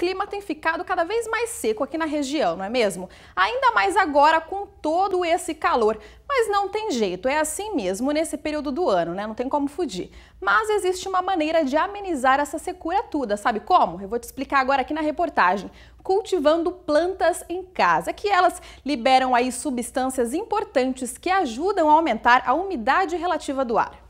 clima tem ficado cada vez mais seco aqui na região, não é mesmo? Ainda mais agora com todo esse calor. Mas não tem jeito, é assim mesmo nesse período do ano, né? Não tem como fugir. Mas existe uma maneira de amenizar essa secura toda, sabe como? Eu vou te explicar agora aqui na reportagem. Cultivando plantas em casa, que elas liberam aí substâncias importantes que ajudam a aumentar a umidade relativa do ar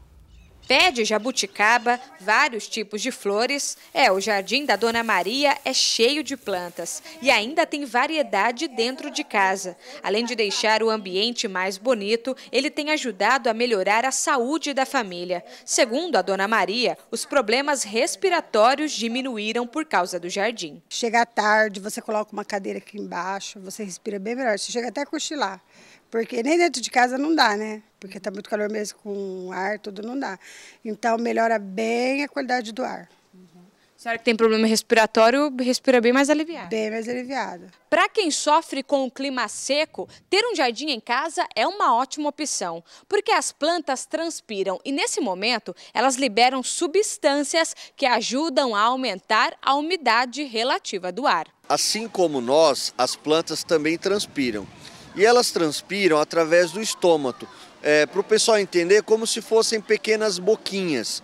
pé de jabuticaba, vários tipos de flores. É, o jardim da Dona Maria é cheio de plantas e ainda tem variedade dentro de casa. Além de deixar o ambiente mais bonito, ele tem ajudado a melhorar a saúde da família. Segundo a Dona Maria, os problemas respiratórios diminuíram por causa do jardim. Chega tarde, você coloca uma cadeira aqui embaixo, você respira bem melhor, você chega até a cochilar. Porque nem dentro de casa não dá, né? Porque está muito calor mesmo com ar, tudo não dá. Então melhora bem a qualidade do ar. A uhum. senhora que tem problema respiratório, respira bem mais aliviada. Bem mais aliviada. Para quem sofre com o clima seco, ter um jardim em casa é uma ótima opção, porque as plantas transpiram e, nesse momento, elas liberam substâncias que ajudam a aumentar a umidade relativa do ar. Assim como nós, as plantas também transpiram e elas transpiram através do estômago, é, para o pessoal entender como se fossem pequenas boquinhas.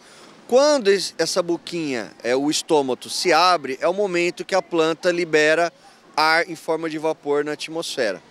Quando essa boquinha, é, o estômago, se abre, é o momento que a planta libera ar em forma de vapor na atmosfera.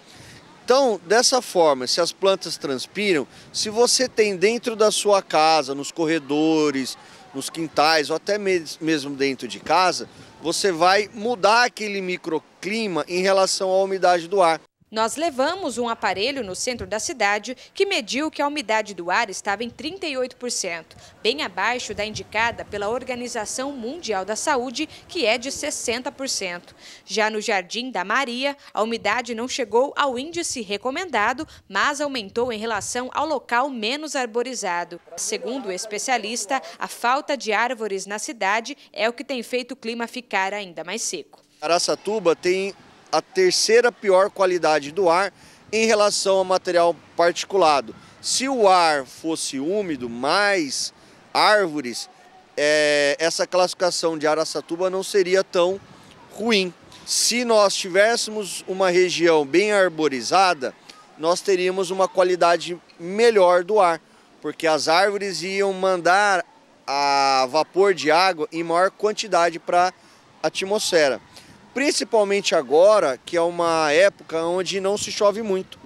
Então, dessa forma, se as plantas transpiram, se você tem dentro da sua casa, nos corredores, nos quintais ou até mesmo dentro de casa, você vai mudar aquele microclima em relação à umidade do ar. Nós levamos um aparelho no centro da cidade que mediu que a umidade do ar estava em 38%, bem abaixo da indicada pela Organização Mundial da Saúde, que é de 60%. Já no Jardim da Maria, a umidade não chegou ao índice recomendado, mas aumentou em relação ao local menos arborizado. Segundo o especialista, a falta de árvores na cidade é o que tem feito o clima ficar ainda mais seco. Araçatuba tem a terceira pior qualidade do ar em relação ao material particulado. Se o ar fosse úmido, mais árvores, é, essa classificação de Araçatuba não seria tão ruim. Se nós tivéssemos uma região bem arborizada, nós teríamos uma qualidade melhor do ar, porque as árvores iam mandar a vapor de água em maior quantidade para a atmosfera principalmente agora, que é uma época onde não se chove muito.